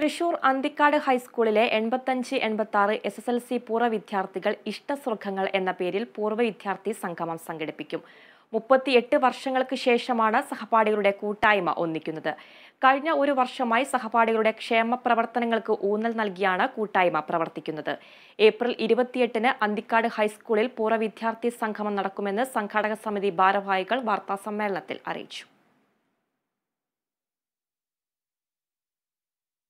തൃശൂർ അന്തിക്കാട് ഹൈസ്കൂളിലെ എൺപത്തഞ്ച് എൺപത്താറ് എസ് എസ് എൽ സി പൂർവ്വ വിദ്യാർത്ഥികൾ ഇഷ്ടസുഖങ്ങൾ എന്ന പേരിൽ പൂർവ്വ വിദ്യാർത്ഥി സംഗമം സംഘടിപ്പിക്കും മുപ്പത്തിയെട്ട് വർഷങ്ങൾക്ക് ശേഷമാണ് സഹപാഠികളുടെ കൂട്ടായ്മ ഒന്നിക്കുന്നത് കഴിഞ്ഞ ഒരു വർഷമായി സഹപാഠികളുടെ ക്ഷേമ പ്രവർത്തനങ്ങൾക്ക് ഊന്നൽ നൽകിയാണ് കൂട്ടായ്മ പ്രവർത്തിക്കുന്നത് ഏപ്രിൽ ഇരുപത്തിയെട്ടിന് അന്തിക്കാട് ഹൈസ്കൂളിൽ പൂർവ്വ വിദ്യാർത്ഥി സംഗമം നടക്കുമെന്ന് സംഘാടക സമിതി ഭാരവാഹികൾ വാർത്താസമ്മേളനത്തിൽ അറിയിച്ചു